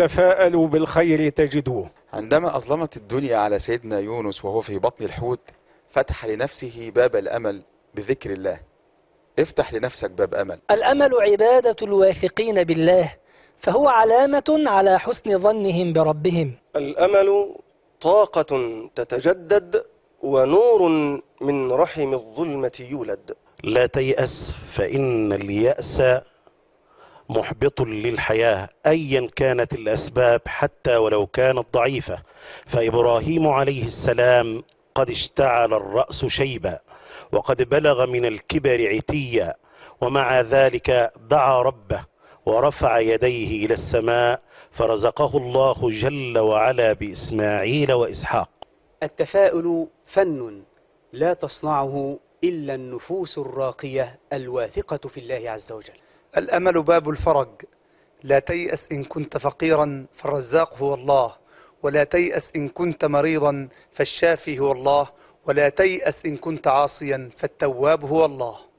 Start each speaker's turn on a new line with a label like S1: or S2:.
S1: تفاءلوا بالخير تجدوه عندما
S2: أظلمت الدنيا على سيدنا يونس وهو في بطن الحوت فتح لنفسه باب الأمل بذكر الله افتح لنفسك باب أمل
S3: الأمل عبادة الواثقين بالله فهو علامة على حسن ظنهم بربهم
S4: الأمل طاقة تتجدد ونور من رحم الظلمة يولد
S5: لا تيأس فإن اليأس محبط للحياة أيا كانت الأسباب حتى ولو كانت ضعيفة فإبراهيم عليه السلام قد اشتعل الرأس شيبا وقد بلغ من الكبر عتيا ومع ذلك دعا ربه ورفع يديه إلى السماء فرزقه الله جل وعلا بإسماعيل وإسحاق
S6: التفاؤل فن لا تصنعه إلا النفوس الراقية الواثقة في الله عز وجل الأمل باب الفرج
S1: لا تيأس إن كنت فقيرا فالرزاق هو الله ولا تيأس إن كنت مريضا فالشافي هو الله ولا تيأس إن كنت عاصيا فالتواب هو الله